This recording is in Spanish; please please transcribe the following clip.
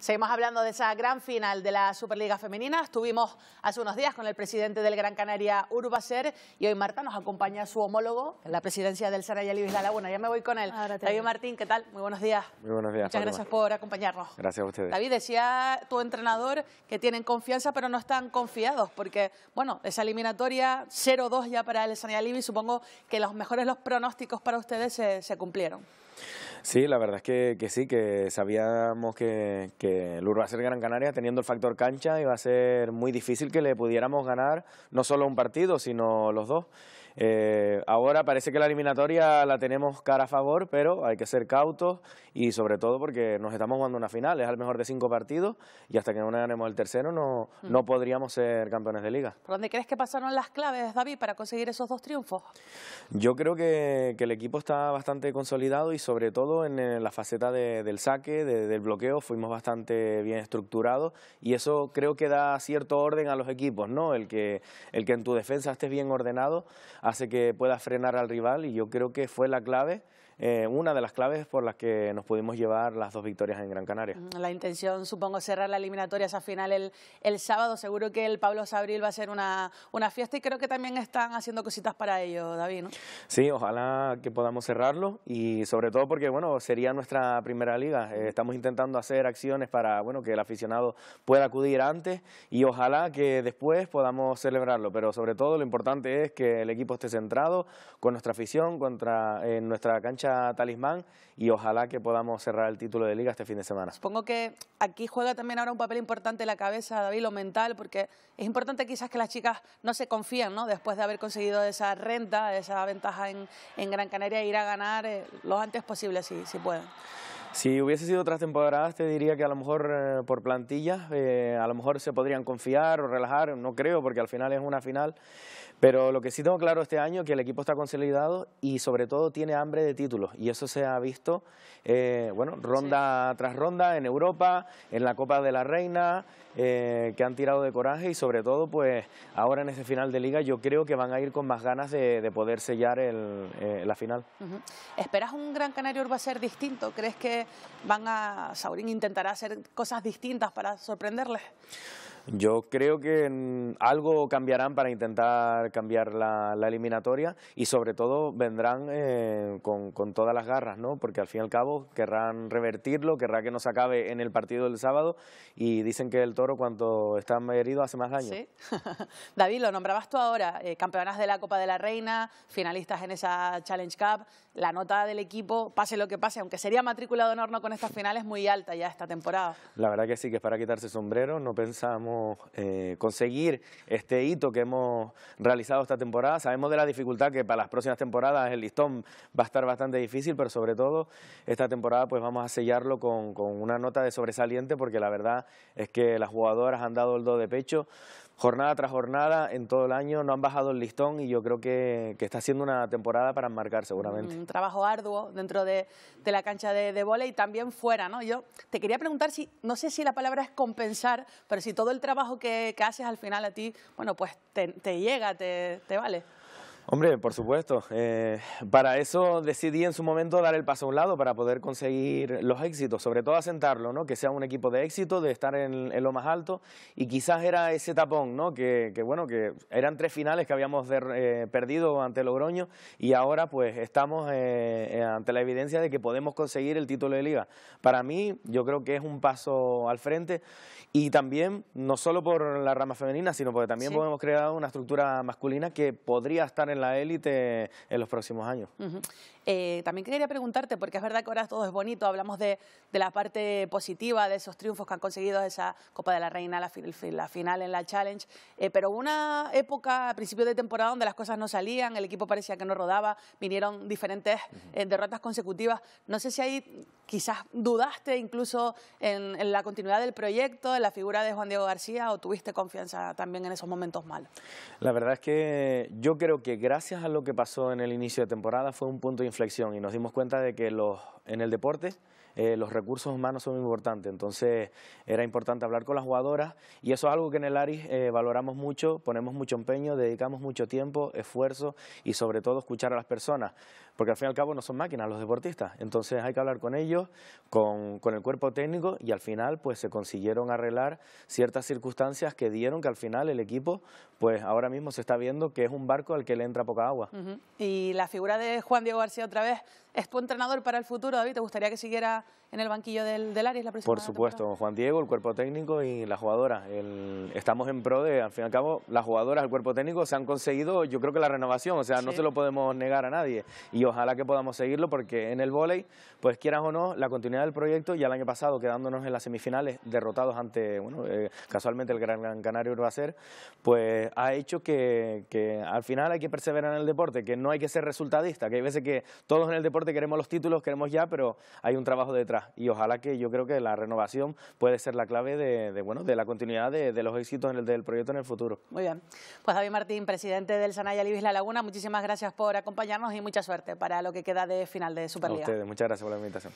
Seguimos hablando de esa gran final de la Superliga Femenina. Estuvimos hace unos días con el presidente del Gran Canaria, Urbacer, y hoy Marta nos acompaña su homólogo en la presidencia del Sarayal y La Laguna. Ya me voy con él. David Martín, ¿qué tal? Muy buenos días. Muy buenos días. Muchas gracias por acompañarnos. Gracias a ustedes. David, decía tu entrenador que tienen confianza, pero no están confiados, porque, bueno, esa eliminatoria 0-2 ya para el Sarayal y supongo que los mejores los pronósticos para ustedes se cumplieron. Sí, la verdad es que, sí, que sabíamos que, que a ser Gran Canaria, teniendo el factor cancha, iba a ser muy difícil que le pudiéramos ganar no solo un partido, sino los dos. Eh, ahora parece que la eliminatoria la tenemos cara a favor, pero hay que ser cautos y sobre todo porque nos estamos jugando una final, es al mejor de cinco partidos y hasta que no ganemos el tercero no, mm. no podríamos ser campeones de liga. ¿Por dónde crees que pasaron las claves, David, para conseguir esos dos triunfos? Yo creo que, el equipo está bastante consolidado y sobre todo en la faceta del saque, del bloqueo, fuimos bastante bien estructurados y eso creo que da cierto orden a los equipos, ¿no? El que, el que en tu defensa estés bien ordenado hace que pueda frenar al rival y yo creo que fue la clave, eh, una de las claves por las que nos pudimos llevar las dos victorias en Gran Canaria. Mm, la intención, supongo, es cerrar la eliminatoria esa final el, sábado. Seguro que el Pablo Sabril va a ser una, una fiesta y creo que también están haciendo cositas para ello, David, ¿no? Sí, ojalá que podamos cerrarlo y sobre todo porque, bueno, sería nuestra primera liga. Eh, estamos intentando hacer acciones para, bueno, que el aficionado pueda acudir antes y ojalá que después podamos celebrarlo, pero sobre todo lo importante es que el equipo esté centrado con nuestra afición, contra eh, nuestra cancha talismán y ojalá que podamos cerrar el título de liga este fin de semana. Supongo que aquí juega también ahora un papel importante la cabeza, David, lo mental, porque es importante quizás que las chicas no se confíen, ¿no? Después de haber conseguido esa renta, esa ventaja en, en Gran Canaria, e ir a ganar eh, lo antes posible si, si pueden. Si hubiese sido otras temporadas, te diría que a lo mejor eh, por plantillas, eh, a lo mejor se podrían confiar o relajar, no creo, porque al final es una final. Pero lo que sí tengo claro este año es que el equipo está consolidado y sobre todo tiene hambre de títulos. Y eso se ha visto, eh, bueno, ronda tras ronda en Europa, en la Copa de la Reina, que han tirado de coraje y sobre todo, pues ahora en este final de liga yo creo que van a ir con más ganas de, poder sellar la final. ¿Esperas un Gran Canario va a ser distinto? ¿Crees que van a, Saurín intentará hacer cosas distintas para sorprenderles. Yo creo que mm, algo cambiarán para intentar cambiar la, eliminatoria y sobre todo vendrán eh, con, todas las garras, ¿no? porque al fin y al cabo querrán revertirlo, querrá que no se acabe en el partido del sábado y dicen que el toro cuando está herido hace más daño. Sí. David, lo nombrabas tú ahora, eh, campeonas de la Copa de la Reina, finalistas en esa Challenge Cup, la nota del equipo, pase lo que pase, aunque sería matriculado en horno con estas finales muy alta ya esta temporada. La verdad que sí, que es para quitarse sombrero, no pensamos eh, conseguir este hito que hemos realizado esta temporada. Sabemos de la dificultad que para las próximas temporadas el listón va a estar bastante difícil, pero sobre todo esta temporada pues vamos a sellarlo con una nota de sobresaliente porque la verdad es que las jugadoras han dado el do de pecho jornada tras jornada en todo el año, no han bajado el listón y yo creo que, está siendo una temporada para enmarcar seguramente. Un mm, trabajo arduo dentro de, la cancha de, de y también fuera, ¿no? Yo te quería preguntar si, no sé si la palabra es compensar, pero si todo el trabajo que, que haces al final a ti, bueno, pues te, te llega, te, te vale. Hombre, por supuesto. Eh, para eso decidí en su momento dar el paso a un lado para poder conseguir los éxitos, sobre todo asentarlo, ¿no? que sea un equipo de éxito, de estar en, lo más alto. Y quizás era ese tapón, ¿no? que, bueno, que eran tres finales que habíamos eh, perdido ante Logroño y ahora pues estamos eh, ante la evidencia de que podemos conseguir el título de liga. Para mí yo creo que es un paso al frente y también no solo por la rama femenina, sino porque también podemos crear una estructura masculina que podría estar en la élite en los próximos años. Eh, también quería preguntarte, porque es verdad que ahora todo es bonito, hablamos de, de la parte positiva, de esos triunfos que han conseguido, esa Copa de la Reina, la, final en la Challenge, eh, pero hubo una época a principios de temporada donde las cosas no salían, el equipo parecía que no rodaba, vinieron diferentes eh, derrotas consecutivas. No sé si ahí quizás dudaste incluso en, en la continuidad del proyecto, en la figura de Juan Diego García, o tuviste confianza también en esos momentos malos. La verdad es que yo creo que gracias a lo que pasó en el inicio de temporada fue un punto de inflexión y nos dimos cuenta de que los, en el deporte eh, los recursos humanos son importantes, entonces era importante hablar con las jugadoras y eso es algo que en el Aris eh, valoramos mucho, ponemos mucho empeño, dedicamos mucho tiempo, esfuerzo y sobre todo escuchar a las personas, porque al fin y al cabo no son máquinas los deportistas, entonces hay que hablar con ellos, con, con el cuerpo técnico y al final pues se consiguieron arreglar ciertas circunstancias que dieron que al final el equipo pues ahora mismo se está viendo que es un barco al que le entra poca agua. Y la figura de Juan Diego García otra vez, es tu entrenador para el futuro, David, ¿te gustaría que siguiera en el banquillo del, del Aries la próxima Por supuesto, Juan Diego, el cuerpo técnico y la jugadora. estamos en pro de, al fin y al cabo, las jugadoras, el cuerpo técnico se han conseguido, yo creo que la renovación, o sea, no se lo podemos negar a nadie. Y ojalá que podamos seguirlo porque en el vóley, pues quieras o no, la continuidad del proyecto ya el año pasado quedándonos en las semifinales derrotados ante, bueno, eh, casualmente el Gran, Gran Canario ser pues ha hecho que, que al final hay que perseverar en el deporte, que no hay que ser resultadista, que hay veces que todos en el deporte queremos los títulos, queremos ya, pero hay un trabajo detrás. Y ojalá que yo creo que la renovación puede ser la clave de, la continuidad de, los éxitos del proyecto en el futuro. Muy bien. Pues David Martín, presidente del Sanaya Libis La Laguna, muchísimas gracias por acompañarnos y mucha suerte para lo que queda de final de Superliga. A ustedes, muchas gracias por la invitación.